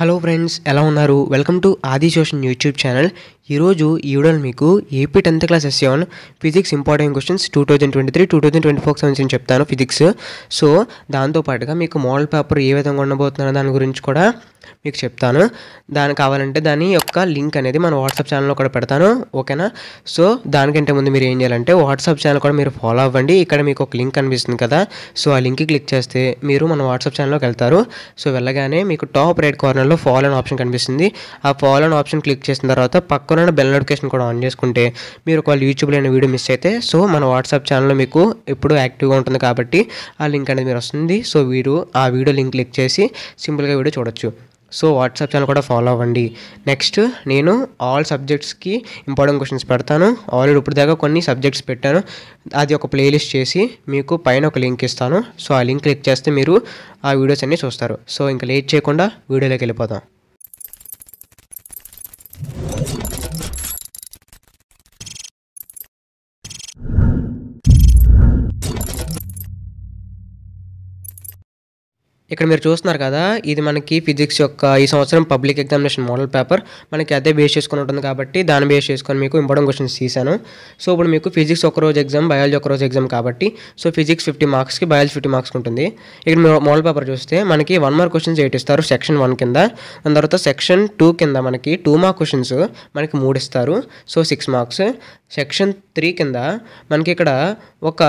hello friends ఎలా ఉన్నారు welcome to ఆది సోషన్ యూట్యూబ్ ఛానల్ ఈరోజు ఈ వీడియోలో మీకు ఏపీ టెన్త్ క్లాస్ ఎస్ఎన్ physics important questions two thousand twenty three two thousand twenty four సంబంధించి చెప్తాను ఫిజిక్స్ సో దాంతోపాటుగా మీకు మోడల్ పేపర్ ఏ విధంగా ఉండబోతున్నారో దాని గురించి కూడా మీకు చెప్తాను దాని కావాలంటే దాని యొక్క లింక్ అనేది మన వాట్సాప్ ఛానల్లో కూడా పెడతాను ఓకేనా సో దానికంటే ముందు మీరు ఏం చేయాలంటే వాట్సాప్ ఛానల్ కూడా మీరు ఫాలో అవ్వండి ఇక్కడ మీకు ఒక లింక్ కనిపిస్తుంది కదా సో ఆ లింక్కి క్లిక్ చేస్తే మీరు మన వాట్సాప్ ఛానల్లోకి వెళ్తారు సో వెళ్ళగానే మీకు టాప్ రైట్ కార్నర్లో ఫాలో అన్ ఆప్షన్ కనిపిస్తుంది ఆ ఫాలో అన్ ఆప్షన్ క్లిక్ చేసిన తర్వాత పక్కన బెల్ నోటిఫికేషన్ కూడా ఆన్ చేసుకుంటే మీరు ఒకవేళ యూట్యూబ్లో అయిన వీడియో మిస్ అయితే సో మన వాట్సాప్ ఛానల్లో మీకు ఎప్పుడు యాక్టివ్గా ఉంటుంది కాబట్టి ఆ లింక్ అనేది మీరు వస్తుంది సో వీడు ఆ వీడియో లింక్ క్లిక్ చేసి సింపుల్గా వీడియో చూడొచ్చు సో వాట్సాప్ ఛానల్ కూడా ఫాలో అవ్వండి నెక్స్ట్ నేను ఆల్ సబ్జెక్ట్స్కి ఇంపార్టెంట్ క్వశ్చన్స్ పెడతాను ఆల్రెడీ ఇప్పుడు దాకా కొన్ని సబ్జెక్ట్స్ పెట్టాను అది ఒక ప్లేలిస్ట్ చేసి మీకు పైన ఒక లింక్ ఇస్తాను సో ఆ లింక్ క్లిక్ చేస్తే మీరు ఆ వీడియోస్ అన్నీ చూస్తారు సో ఇంకా లేట్ చేయకుండా వీడియోలోకి వెళ్ళిపోదాం ఇక్కడ మీరు చూస్తున్నారు కదా ఇది మనకి ఫిజిక్స్ యొక్క ఈ సంవత్సరం పబ్లిక్ ఎగ్జామినేషన్ మోడల్ పేపర్ మనకి అదే బేస్ చేసుకుని ఉంటుంది కాబట్టి దాన్ని బేస్ చేసుకొని మీకు ఇంపార్టెంట్ క్వశ్చన్స్ తీశాను సో ఇప్పుడు మీకు ఫిజిక్స్ ఒక రోజు ఎగ్జామ్ బయాలజీ ఒక రోజు ఎగ్జామ్ కాబట్టి సో ఫిజిక్స్ ఫిఫ్టీ మార్క్స్కి బయాలజీ ఫిఫ్టీ మార్క్స్ ఉంటుంది ఇక్కడ మోడల్ పేపర్ చూస్తే మనకి వన్ మార్క్ క్వశ్చన్స్ ఎయిట్ ఇస్తారు సెక్షన్ వన్ కింద దాని తర్వాత సెక్షన్ టూ కింద మనకి టూ మార్క్ క్వశ్చన్స్ మనకి మూడు ఇస్తారు so six marks section three కింద మనకి ఇక్కడ ఒక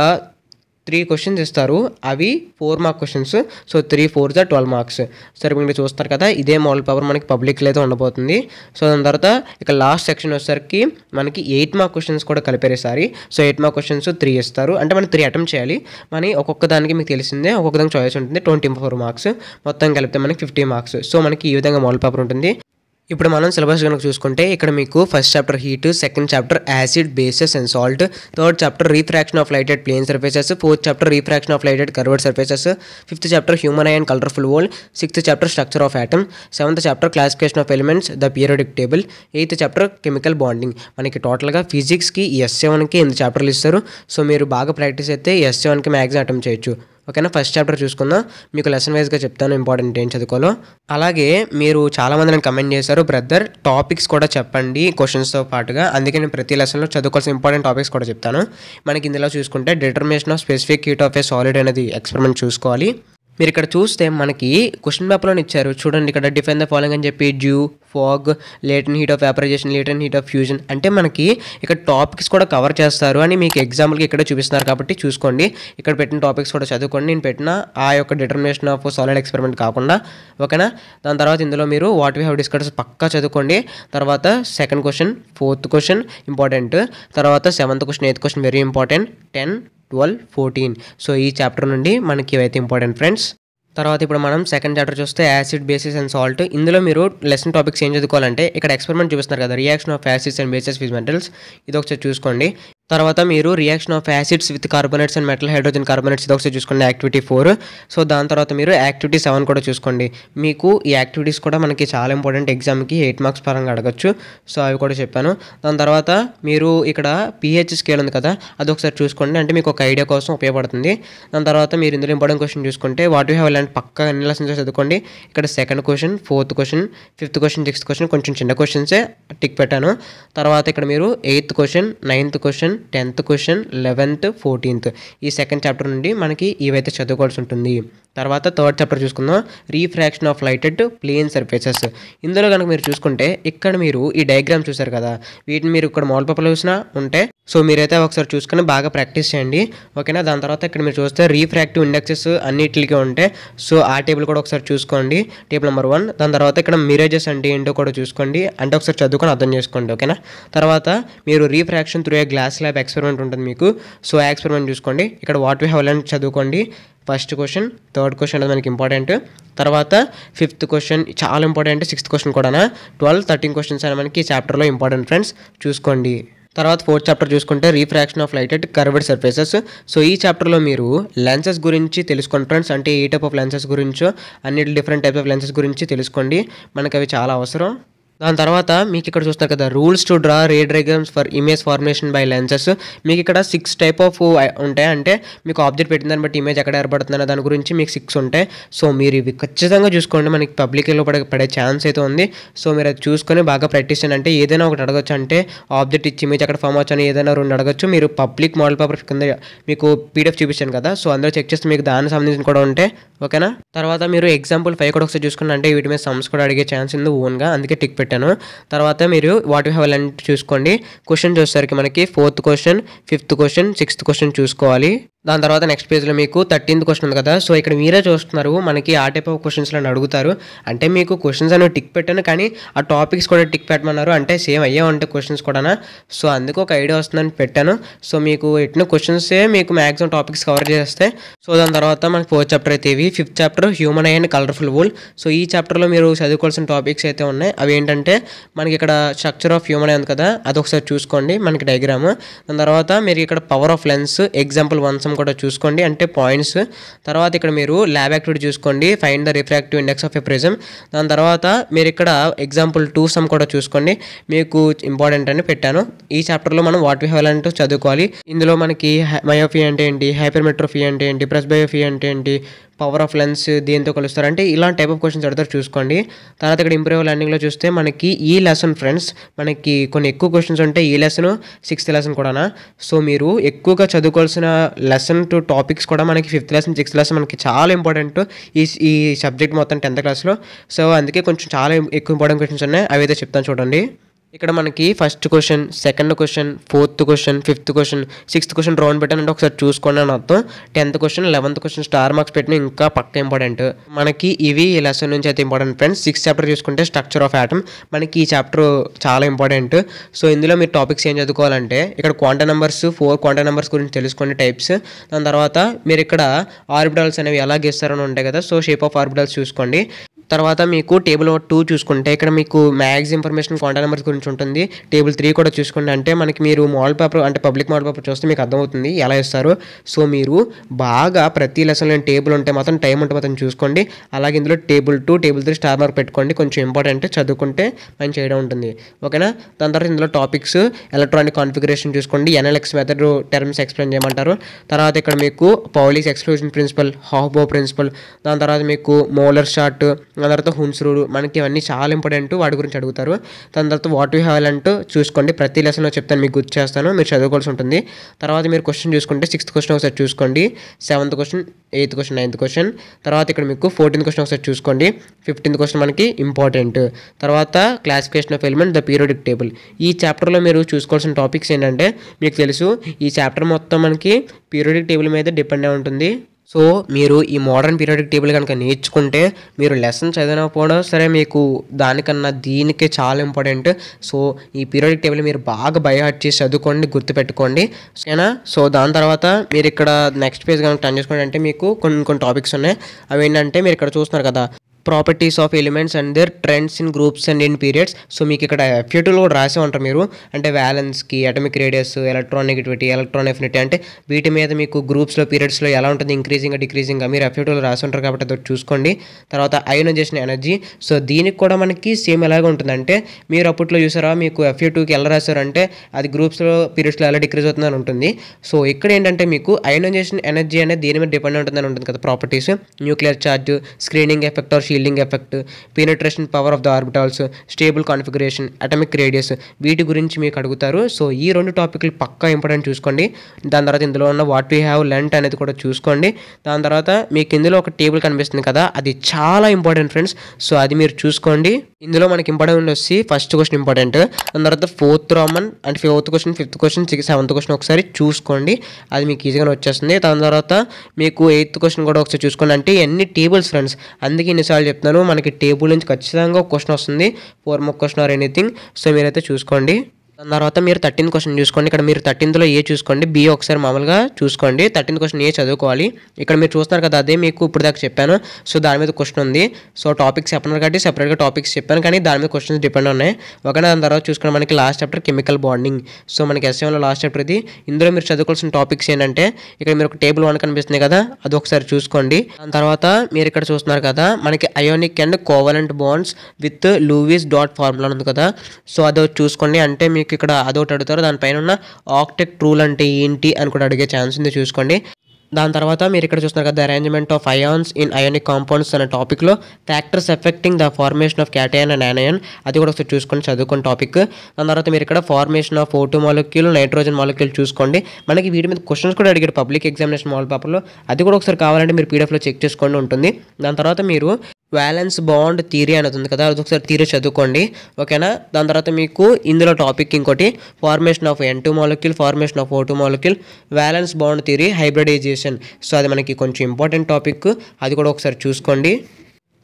త్రీ క్వశ్చన్స్ ఇస్తారు అవి four mark questions so three four the twelve marks సరే మీరు చూస్తారు కదా ఇదే మోడల్ పేపర్ మనకి పబ్లిక్లో అయితే ఉండబోతుంది సో దాని తర్వాత ఇక లాస్ట్ సెక్షన్ వచ్చేసరికి మనకి ఎయిట్ మార్క్ క్వశ్చన్స్ కూడా కలిపేసారి so eight mark questions three ఇస్తారు అంటే మనం త్రీ అటెంప్ట్ చేయాలి మనీ ఒక్కొక్క దానికి మీకు తెలిసిందే ఒక్కొక్క దానికి చాయిస్ ఉంటుంది ట్వంటీ ఫోర్ మార్క్స్ మొత్తం కలిపితే మనకి ఫిఫ్టీ మార్క్స్ సో మనకి ఈ విధంగా మోడల్ పేపర్ ఉంటుంది ఇప్పుడు మనం సిలబస్ కనుక చూసుకుంటే ఇక్కడ మీకు first chapter heat second chapter acid bases and salt third chapter refraction of light at plane surfaces fourth chapter refraction of light at curved surfaces fifth chapter human eye and colourful world sixth chapter structure of atom seventh chapter classification of elements the periodic table eighth chapter chemical bonding మనకి టోటల్గా ఫిజిక్స్కి yes సెవెన్కి ఎనిమిది చాప్టర్లు ఇస్తారు so మీరు బాగా practice అయితే yes సెవెన్కి maximum attempt చేయొచ్చు ఓకేనా ఫస్ట్ చాప్టర్ చూసుకుందాం మీకు లెసన్ వైజ్గా చెప్తాను ఇంపార్టెంట్ ఏం చదువుకోవాలో అలాగే మీరు చాలామంది నన్ను కమెంట్ చేశారు బ్రదర్ టాపిక్స్ కూడా చెప్పండి క్వశ్చన్స్తో పాటుగా అందుకే నేను ప్రతి లెసన్లో చదువుకోవాల్సిన ఇంపార్టెంట్ టాపిక్స్ కూడా చెప్తాను మనకి ఇందులో చూసుకుంటే determination of specific heat of a solid అనేది ఎక్స్పెరిమెంట్ చూసుకోవాలి మీరు ఇక్కడ చూస్తే మనకి క్వశ్చన్ పేపర్లో ఇచ్చారు చూడండి ఇక్కడ డిఫైన్ ద ఫాలోయింగ్ అని చెప్పి dew fog latent heat of vaporisation latent heat of fusion అంటే మనకి ఇక్కడ టాపిక్స్ కూడా కవర్ చేస్తారు అని మీకు ఎగ్జాంపుల్కి ఇక్కడ చూపిస్తున్నారు కాబట్టి చూసుకోండి ఇక్కడ పెట్టిన టాపిక్స్ కూడా చదువుకోండి నేను పెట్టిన ఆ యొక్క డిటర్మినేషన్ ఆఫ్ సాలిడ్ ఎక్స్పెరిమెంట్ కాకుండా ఓకేనా దాని తర్వాత ఇందులో మీరు వాట్ వీ హ్యావ్ డిస్కర్స్ పక్కా చదువుకోండి తర్వాత second question fourth question important తర్వాత seventh question eighth question very important ten twelve fourteen so ఈ చాప్టర్ నుండి మనకి ఇవైతే ఇంపార్టెంట్ ఫ్రెండ్స్ తర్వాత ఇప్పుడు మనం సెకండ్ చాప్టర్ చూస్తే యాసిడ్ బేసిస్ అండ్ సాల్ట్ ఇందులో మీరు లెసన్ టాపిక్స్ ఏం చదువుకోవాలంటే ఇక్కడ ఎక్స్పెరిమెంట్ చూపిస్తున్నారు కదా reaction of acids and bases with metals ఇది ఒకసారి చూసుకోండి తర్వాత మీరు reaction of acids with carbonates and metal hydrogen carbonates ఇది ఒకసారి చూసుకోండి యాక్టివిటీ ఫోర్ సో దాని తర్వాత మీరు యాక్టివిటీ సెవెన్ కూడా చూసుకోండి మీకు ఈ యాక్టివిటీస్ కూడా మనకి చాలా ఇంపార్టెంట్ ఎగ్జామ్కి ఎయిట్ మార్క్స్ పరంగా అడగచ్చు సో అవి కూడా చెప్పాను దాని తర్వాత మీరు ఇక్కడ పిహెచ్ స్కేల్ ఉంది కదా అది ఒకసారి చూసుకోండి అంటే మీకు ఒక ఐడియా కోసం ఉపయోగపడుతుంది దాని తర్వాత మీరు ఇందులో ఇంపార్టెంట్ క్వశ్చన్ చూసుకుంటే వాట్ యూ హ్యావ్ ఇలాంటి పక్క అన్ని లెసన్స్ చదువుకోండి ఇక్కడ second question fourth question fifth question sixth question కొంచెం చిన్న క్వశ్చన్సే టిక్ పెట్టాను తర్వాత ఇక్కడ మీరు eighth question ninth question question tenth question eleventh fourteenth ఈ సెకండ్ చాప్టర్ నుండి మనకి ఇవైతే చదువుకోవాల్సి ఉంటుంది తర్వాత థర్డ్ చాప్టర్ చూసుకుందాం refraction of light at plane surfaces ఇందులో కనుక మీరు చూసుకుంటే ఇక్కడ మీరు ఈ డయాగ్రామ్ చూసారు కదా వీటిని మీరు ఇక్కడ మాల్ పేపర్లో చూసినా ఉంటే సో మీరైతే ఒకసారి చూసుకొని బాగా ప్రాక్టీస్ చేయండి ఓకేనా దాని తర్వాత ఇక్కడ మీరు చూస్తే రీఫ్రాక్టివ్ ఇండెక్సెస్ అన్నిటికి ఉంటాయి సో ఆ టేబుల్ కూడా ఒకసారి చూసుకోండి టేబుల్ నెంబర్ వన్ దాని తర్వాత ఇక్కడ మిరేజెస్ అంటే ఏంటో కూడా చూసుకోండి అంటే ఒకసారి చదువుకొని అర్థం చేసుకోండి ఓకేనా తర్వాత మీరు refraction through a glass lab experiment ఉంటుంది మీకు సో ఆ ఎక్స్పెరిమెంట్ చూసుకోండి ఇక్కడ వాట్ వీ హ్యావ్ లెన్ చదువుకోండి ఫస్ట్ క్వశ్చన్ థర్డ్ క్వశ్చన్ అనేది మనకి ఇంపార్టెంట్ తర్వాత ఫిఫ్త్ క్వశ్చన్ చాలా ఇంపార్టెంట్ సిక్స్త్ క్వశ్చన్ కూడా ట్వెల్వ్ థర్టీన్ క్వశ్చన్స్ అనేవి మనకి ఈ చాప్టర్లో ఇంపార్టెంట్ ఫ్రెండ్స్ చూసుకోండి తర్వాత ఫోర్త్ చాప్టర్ చూసుకుంటే refraction of light at curved surfaces so ఈ చాప్టర్లో మీరు లెన్సెస్ గురించి తెలుసుకోండి ఫ్రెండ్స్ అంటే ఏ టైప్ ఆఫ్ లెన్సెస్ గురించో అన్ని డిఫరెంట్ టైప్స్ ఆఫ్ లెన్సెస్ గురించి తెలుసుకోండి మనకు అవి చాలా అవసరం దాని తర్వాత మీకు ఇక్కడ చూస్తారు కదా rules to draw ray diagrams for image formation by lenses మీకు ఇక్కడ సిక్స్ టైప్ ఆఫ్ ఉంటాయి అంటే మీకు ఆబ్జెక్ట్ పెట్టిన దాన్ని బట్టి ఇమేజ్ ఎక్కడ ఏర్పడుతుందన్న దాని గురించి మీకు సిక్స్ ఉంటాయి సో మీరు ఇవి ఖచ్చితంగా చూసుకోండి మనకి పబ్లిక్లో పడే పడే ఛాన్స్ అయితే ఉంది సో మీరు అది చూసుకొని బాగా ప్రాక్టీస్ చేయండి అంటే ఏదైనా ఒకటి అడగచ్చు అంటే ఆబ్జెక్ట్ ఇచ్చి ఇమేజ్ ఎక్కడ ఫామ్ అవచ్చు అని ఏదైనా రెండు అడగచ్చు మీరు పబ్లిక్ మోడల్ పేపర్ కింద మీకు పీడిఎఫ్ చూపించాను కదా సో అందరూ చెక్ చేస్తే మీకు దానికి సంబంధించిన కూడా ఉంటే ఓకేనా తర్వాత మీరు ఎగ్జాంపుల్ ఫైవ్ కూడా ఒకసారి చూసుకున్నా అంటే వీటి మీద సమ్స్ కూడా అడిగే ఛాన్స్ ఉంది ఓన్గా అందుకే టిక్ పెట్టాను పెట్టాను తర్వాత మీరు వాట్ యూ హ్యావ్ లెర్న్ చూసుకోండి క్వశ్చన్ చూసేసరికి మనకి fourth question fifth question sixth question చూసుకోవాలి దాని తర్వాత నెక్స్ట్ పేజ్లో మీకు థర్టీన్త్ క్వశ్చన్ ఉంది కదా సో ఇక్కడ మీరే చూస్తున్నారు మనకి ఆ టైప్ ఆఫ్ క్వశ్చన్స్లో అడుగుతారు అంటే మీకు క్వశ్చన్స్ అనేవి టిక్ పెట్టాను కానీ ఆ టాపిక్స్ కూడా టిక్ పెట్టమన్నారు అంటే సేమ్ అయ్యే ఉంటాయి క్వశ్చన్స్ కూడా సో అందుకు ఒక ఐడియా వస్తుందని పెట్టాను సో మీకు ఎట్టిన క్వశ్చన్సే మీకు మ్యాక్సిమం టాపిక్స్ కవర్ చేస్తే సో దాని తర్వాత మనకి ఫోర్త్ చాప్టర్ అయితే ఇవి fifth chapter human and colourful world so ఈ చాప్టర్లో మీరు చదువుకోవాల్సిన టాపిక్స్ అయితే ఉన్నాయి అవి ఏంటంటే మనకి ఇక్కడ స్ట్రక్చర్ ఆఫ్ హ్యూమన్ ఉంది కదా అదొకసారి చూసుకోండి మనకి డైగ్రామ్ దాని తర్వాత మీరు ఇక్కడ power of lens example ones కూడా చూసుకోండి అంటే పాయింట్స్ తర్వాత ఇక్కడ మీరు ల్యాబ్ యాక్టివిటీ చూసుకోండి find the refractive index of a prism దాని తర్వాత మీరు ఇక్కడ ఎగ్జాంపుల్ టూ సమ్ కూడా చూసుకోండి మీకు ఇంపార్టెంట్ అని పెట్టాను ఈ చాప్టర్లో మనం వాట్ విహేవల్ అంటూ చదువుకోవాలి ఇందులో మనకి మయోఫీ అంటే ఏంటి హైపర్మెట్రోఫీ అంటే ఏంటి ప్రెస్బయోఫీ అంటే ఏంటి పవర్ ఆఫ్ లెన్స్ దీంతో కలుస్తారు అంటే ఇలాంటి టైప్ ఆఫ్ క్వశ్చన్స్ అడతారు చూసుకోండి తర్వాత ఇక్కడ ఇంప్రూవ్ ల్యాండింగ్లో చూస్తే మనకి ఈ లెసన్ ఫ్రెండ్స్ మనకి కొన్ని ఎక్కువ క్వశ్చన్స్ ఉంటాయి ఈ లెసన్ సిక్స్త్ లెసన్ కూడానా సో మీరు ఎక్కువగా చదువుకోవాల్సిన లెసన్ టు టాపిక్స్ కూడా మనకి ఫిఫ్త్ లెసన్ సిక్స్త్ లెసన్ మనకి చాలా ఇంపార్టెంట్ ఈ ఈ సబ్జెక్ట్ మొత్తం టెన్త్ క్లాస్లో సో అందుకే కొంచెం చాలా ఎక్కువ ఇంపార్టెంట్ క్వశ్చన్స్ ఉన్నాయి అవి అయితే చెప్తాను చూడండి ఇక్కడ మనకి first question second question fourth question fifth question sixth question round పెట్టానంటే ఒకసారి చూసుకోండి అని అర్థం tenth question eleventh question star marks పెట్టిన ఇంకా పక్క ఇంపార్టెంట్ మనకి ఇవి ఈ లెసన్ నుంచి అయితే ఇంపార్టెంట్ ఫ్రెండ్స్ సిక్స్ చాప్టర్ చూసుకుంటే స్ట్రక్చర్ ఆఫ్ యాటమ్ మనకి ఈ చాప్టర్ చాలా ఇంపార్టెంట్ సో ఇందులో మీరు టాపిక్స్ ఏం చదువుకోవాలంటే ఇక్కడ quanta numbers four quanta numbers గురించి తెలుసుకోండి టైప్స్ దాని తర్వాత మీరు ఇక్కడ ఆర్బిటల్స్ అనేవి ఎలా గీస్తారని ఉంటాయి కదా సో షేప్ ఆఫ్ ఆర్బిటల్స్ చూసుకోండి తర్వాత మీకు టేబుల్ టూ చూసుకుంటే ఇక్కడ మీకు మ్యాక్స్ ఇన్ఫర్మేషన్ కాంటాక్ట్ నెంబర్స్ గురించి ఉంటుంది టేబుల్ త్రీ కూడా చూసుకుంటే అంటే మనకి మీరు మోడల్ పేపర్ అంటే పబ్లిక్ మోడల్ పేపర్ చూస్తే మీకు అర్థమవుతుంది ఎలా ఇస్తారు సో మీరు బాగా ప్రతి లెసన్లో టేబుల్ ఉంటే మాత్రం టైం ఉంటే మాత్రం చూసుకోండి అలాగే ఇందులో table two table three star mark పెట్టుకోండి కొంచెం ఇంపార్టెంట్ చదువుకుంటే పని చేయడం ఉంటుంది ఓకేనా దాని తర్వాత ఇందులో టాపిక్స్ ఎలక్ట్రానిక్ కాన్ఫిగరేషన్ చూసుకోండి ఎన్ఎల్ఎక్స్ మెథడ్ టర్మ్స్ ఎక్స్ప్లెయిన్ చేయమంటారు తర్వాత ఇక్కడ మీకు Pauli's exclusion principle aufbau principle దాని తర్వాత మీకు మోలర్ షార్ట్ దాని తర్వాత హున్స్రుడు మనకి ఇవన్నీ చాలా ఇంపార్టెంట్ వాటి గురించి అడుగుతారు దాని తర్వాత వాట్ యూ హ్యావ్ అంటూ చూసుకోండి ప్రతి లెసన్ చెప్తాను మీకు గుర్తు చేస్తాను మీరు చదువుకోవాల్సి ఉంటుంది తర్వాత మీరు క్వశ్చన్ చూసుకుంటే సిక్స్త్ క్వశ్చన్ ఒకసారి చూసుకోండి seventh question eighth question ninth question తర్వాత ఇక్కడ మీకు ఫోర్టీన్త్ క్వశ్చన్ ఒకసారి చూసుకోండి ఫిఫ్టీన్త్ క్వశ్చన్ మనకి ఇంపార్టెంట్ తర్వాత classification of element the periodic table ఈ చాప్టర్లో మీరు చూసుకోవాల్సిన టాపిక్స్ ఏంటంటే మీకు తెలుసు ఈ చాప్టర్ మొత్తం మనకి పీరియడిక్ టేబుల్ మీద డిపెండ్ అయి ఉంటుంది సో మీరు ఈ మోడర్న్ పీరియడిక్ టేబుల్ కనుక నేర్చుకుంటే మీరు లెసన్ చదివినకపోవడం పోవడం సరే మీకు దానికన్నా దీనికే చాలా ఇంపార్టెంట్ సో ఈ పీరియాడిక్ టేబుల్ మీరు బాగా బైహార్ట్ చేసి చదువుకోండి గుర్తుపెట్టుకోండి సరేనా సో దాని తర్వాత మీరు ఇక్కడ నెక్స్ట్ పేజ్ కనుక టర్న్ చేసుకోండి అంటే మీకు కొన్ని కొన్ని టాపిక్స్ ఉన్నాయి అవి ఏంటంటే మీరు ఇక్కడ చూస్తున్నారు కదా properties of elements and their trends in groups and in periods so మీకు ఇక్కడ ఎఫ్యూటూలో కూడా రాసే ఉంటారు మీరు అంటే వ్యాలెన్స్కి atomic radius electronegativity electron affinity అంటే వీటి మీద మీకు గ్రూప్స్లో పీరియడ్స్లో ఎలా ఉంటుంది ఇంక్రీజింగ్ డిక్రీజింగ్ మీరు ఎఫ్యూటూలో రాసి ఉంటారు కాబట్టి అది చూసుకోండి తర్వాత అయోనైజేషన్ ఎనర్జీ సో దీనికి కూడా మనకి సేమ్ ఎలాగ అంటే మీరు అప్పట్లో చూసారా మీకు ఎఫ్యూ టూకి ఎలా రాశారంటే అది గ్రూప్స్లో పీరియడ్స్లో ఎలా డిక్రీజ్ అవుతుందని ఉంటుంది సో ఇక్కడ ఏంటంటే మీకు అయోనైజేషన్ ఎనర్జీ అనేది దీని మీద డిపెండ్ ఉంటుందని ఉంటుంది కదా properties nuclear charge screening effect or shielding effect penetration power of the orbitals stable configuration atomic radius వీటి గురించి మీకు అడుగుతారు సో ఈ రెండు టాపిక్లు పక్కా ఇంపార్టెంట్ చూసుకోండి దాని తర్వాత ఇందులో ఉన్న వాట్ వీ హ్యావ్ లెంట్ అనేది కూడా చూసుకోండి దాని తర్వాత మీకు ఇందులో ఒక టేబుల్ కనిపిస్తుంది కదా అది చాలా ఇంపార్టెంట్ ఫ్రెండ్స్ సో అది మీరు చూసుకోండి ఇందులో మనకి ఇంపార్టెంట్ వచ్చి ఫస్ట్ క్వశ్చన్ ఇంపార్టెంట్ దాని తర్వాత ఫోర్త్ రామన్ and fourth question fifth question six seventh question ఒకసారి చూసుకోండి అది మీకు ఈజీగానే వచ్చేస్తుంది దాని తర్వాత మీకు ఎయిత్ క్వశ్చన్ కూడా ఒకసారి చూసుకోండి అంటే ఎన్ని టేబుల్స్ ఫ్రెండ్స్ అందుకే ఇన్నిసార్లు ఎగ్జాంపుల్ చెప్తున్నాను మనకి టేబుల్ నుంచి ఖచ్చితంగా ఒక క్వశ్చన్ వస్తుంది four mark question or anything so మీరైతే చూసుకోండి దాని తర్వాత మీరు థర్టీన్ క్వశ్చన్ చూసుకోండి ఇక్కడ మీరు థర్టీన్త్లో ఏ చూసుకోండి బి ఒకసారి మామూలుగా చూసుకోండి థర్టీన్ క్వశ్చన్ ఏ చదువుకోవాలి ఇక్కడ మీరు చూస్తున్నారు కదా అదే మీకు ఇప్పుడు దాకా చెప్పాను సో దాని మీద క్వశ్చన్ ఉంది సో టాపిక్స్ చెప్పినారు కాబట్టి సెపరేట్గా టాపిక్స్ చెప్పాను కానీ దాని మీద క్వశ్చన్స్ డిపెండ్ ఉన్నాయి ఒకనే దాని తర్వాత చూసుకున్న మనకి last chapter chemical bonding so మనకి ఎస్ఎంలో లాస్ట్ చాప్టర్ ఇది ఇందులో మీరు చదువుకోవాల్సిన టాపిక్స్ ఏంటంటే ఇక్కడ మీరు ఒక టేబుల్ వన్ కనిపిస్తుంది కదా అది ఒకసారి చూసుకోండి దాని తర్వాత మీరు ఇక్కడ చూస్తున్నారు కదా మనకి ionic and covalent bonds with Lewis dot formula ఉంది కదా సో అది చూసుకోండి అంటే మీకు ఇక్కడ అదొకటి అడుగుతారు దానిపైన ఉన్న ఆక్టెక్ ట్రూల్ అంటే ఏంటి అని కూడా అడిగే ఛాన్స్ ఉంది చూసుకోండి దాని తర్వాత మీరు ఇక్కడ చూస్తున్నారు కదా arrangement of ions in ionic compounds అనే టాపిక్లో factors affecting the formation of cation and anion అది కూడా ఒకసారి చూసుకొని చదువుకున్న టాపిక్ దాని తర్వాత మీరు ఇక్కడ formation of photo molecule nitrogen molecule చూసుకోండి మనకి వీటి మీద క్వశ్చన్స్ కూడా అడిగారు పబ్లిక్ ఎగ్జామినేషన్ మాల్ పేపర్లో అది కూడా ఒకసారి కావాలంటే మీరు పీడిఎఫ్లో చెక్ చేసుకోండి ఉంటుంది దాని తర్వాత మీరు వ్యాలెన్స్ బాండ్ థియరీ అనేది ఉంది కదా అది ఒకసారి థియరీ చదువుకోండి ఓకేనా దాని తర్వాత మీకు ఇందులో టాపిక్ ఇంకోటి formation of N two molecule formation of O two molecule valence bond theory hybridization position so అది మనకి కొంచెం ఇంపార్టెంట్ టాపిక్ అది కూడా ఒకసారి చూసుకోండి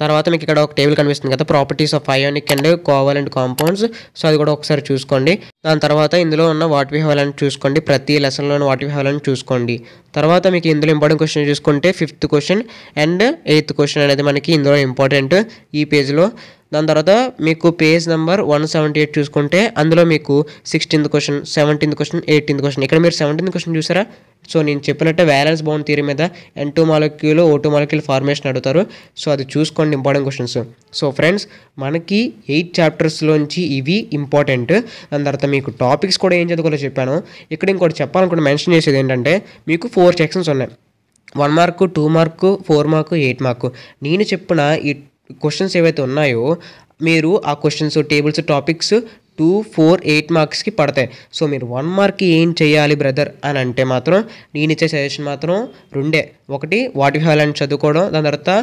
తర్వాత మీకు ఇక్కడ ఒక టేబుల్ కనిపిస్తుంది కదా properties of ionic and covalent and compounds so అది కూడా ఒకసారి చూసుకోండి దాని తర్వాత ఇందులో ఉన్న వాట్ వి చూసుకోండి ప్రతి లెసన్లో వాట్ వాటి హెవలెంట్ చూసుకోండి తర్వాత మీకు ఇందులో ఇంపార్టెంట్ క్వశ్చన్ చూసుకుంటే fifth question and eighth question అనేది మనకి ఇందులో ఇంపార్టెంట్ ఈ పేజ్లో దాని తర్వాత మీకు page number one seventy eight చూసుకుంటే అందులో మీకు sixteenth question seventeenth question eighteenth question ఇక్కడ మీరు సెవెంటీన్త్ క్వశ్చన్ చూసారా సో నేను చెప్పినట్టే వ్యాలెన్స్ బౌండ్ థీరీ మీద N two molecule O two molecule formation అడుగుతారు సో అది చూసుకోండి ఇంపార్టెంట్ క్వశ్చన్స్ సో ఫ్రెండ్స్ మనకి ఎయిట్ చాప్టర్స్లోంచి ఇవి ఇంపార్టెంట్ దాని తర్వాత మీకు టాపిక్స్ కూడా ఏం చదువుకోవాలో చెప్పాను ఇక్కడ ఇంకోటి చెప్పాలనుకుంటే మెన్షన్ చేసేది ఏంటంటే మీకు ఫోర్ సెక్షన్స్ ఉన్నాయి one mark two mark four mark eight mark నేను చెప్పిన ఈ క్వశ్చన్స్ ఏవైతే ఉన్నాయో మీరు ఆ questions tables topics two four eight మార్క్స్కి పడతాయి సో మీరు వన్ మార్క్కి ఏం చేయాలి బ్రదర్ అని అంటే మాత్రం నేను ఇచ్చే సజెషన్ మాత్రం రెండే ఒకటి వాటి అని చదువుకోవడం దాని తర్వాత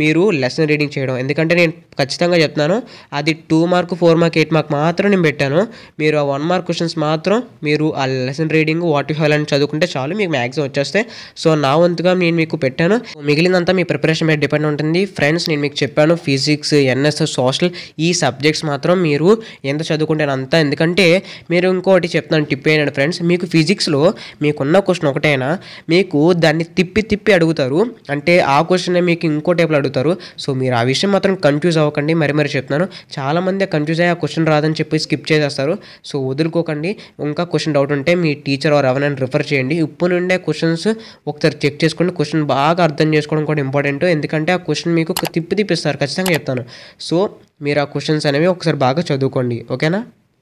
మీరు లెసన్ రీడింగ్ చేయడం ఎందుకంటే నేను ఖచ్చితంగా చెప్తున్నాను అది two mark four mark eight mark మాత్రం నేను పెట్టాను మీరు ఆ వన్ మార్క్ క్వశ్చన్స్ మాత్రం మీరు ఆ లెసన్ రీడింగ్ వాటి అని చదువుకుంటే చాలు మీకు మ్యాక్సిమం వచ్చేస్తాయి సో నా వంతుగా నేను మీకు పెట్టాను మిగిలినంతా మీ ప్రిపరేషన్ మీద డిపెండ్ ఉంటుంది ఫ్రెండ్స్ నేను మీకు చెప్పాను ఫిజిక్స్ ఎన్ఎస్ సోషల్ ఈ సబ్జెక్ట్స్ మాత్రం మీరు ఎంత చదువుకుంటే నేను అంతా ఎందుకంటే మీరు ఇంకోటి చెప్తాను టిప్ అయినాడు ఫ్రెండ్స్ మీకు ఫిజిక్స్లో మీకున్న క్వశ్చన్ ఒకటైనా మీకు దాన్ని తిప్పి తిప్పి అడుగుతారు అంటే ఆ క్వశ్చన్ మీకు ఇంకో టైప్లో అడుగుతారు సో మీరు ఆ విషయం మాత్రం కన్ఫ్యూజ్ అవ్వకండి మరి మరి చెప్తున్నాను చాలామంది కన్ఫ్యూజ్ అయ్యి ఆ క్వశ్చన్ రాదని చెప్పి స్కిప్ చేసేస్తారు సో వదులుకోకండి ఇంకా క్వశ్చన్ డౌట్ ఉంటే మీ టీచర్ ఆర్ ఎవరైనా రిఫర్ చేయండి ఇప్పుడు నుండే క్వశ్చన్స్ ఒకసారి చెక్ చేసుకోండి క్వశ్చన్ బాగా అర్థం చేసుకోవడం కూడా ఇంపార్టెంట్ ఎందుకంటే ఆ క్వశ్చన్ మీకు తిప్పి తిప్పిస్తారు ఖచ్చితంగా చెప్తాను సో మీరు ఆ క్వశ్చన్స్ అనేవి ఒకసారి బాగా చదువుకోండి ఓకేనా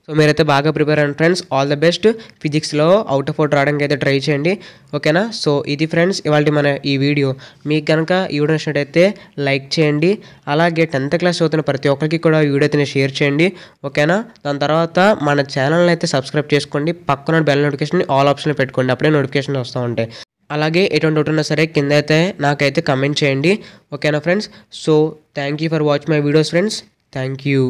సో మీరైతే బాగా ప్రిపేర్ అండి ఫ్రెండ్స్ ఆల్ ద బెస్ట్ ఫిజిక్స్లో అవుట్ ఆఫ్ అవుట్ రావడానికి అయితే ట్రై చేయండి ఓకేనా సో ఇది ఫ్రెండ్స్ ఇవాళ మన ఈ వీడియో మీకు కనుక ఈ వీడియో నచ్చినట్టయితే లైక్ చేయండి అలాగే టెన్త్ క్లాస్ చదువుతున్న ప్రతి ఒక్కరికి కూడా ఈ వీడియో అయితే షేర్ చేయండి ఓకేనా దాని తర్వాత మన ఛానల్ని అయితే సబ్స్క్రైబ్ చేసుకోండి పక్కన బెల్ నోటిఫికేషన్ ఆల్ ఆప్షన్లో పెట్టుకోండి అప్పుడే నోటిఫికేషన్ వస్తూ ఉంటాయి అలాగే ఎటువంటి డౌట్ ఉన్నా సరే కింద అయితే నాకైతే కమెంట్ చేయండి ఓకేనా friends so thank you for watch my videos friends thank you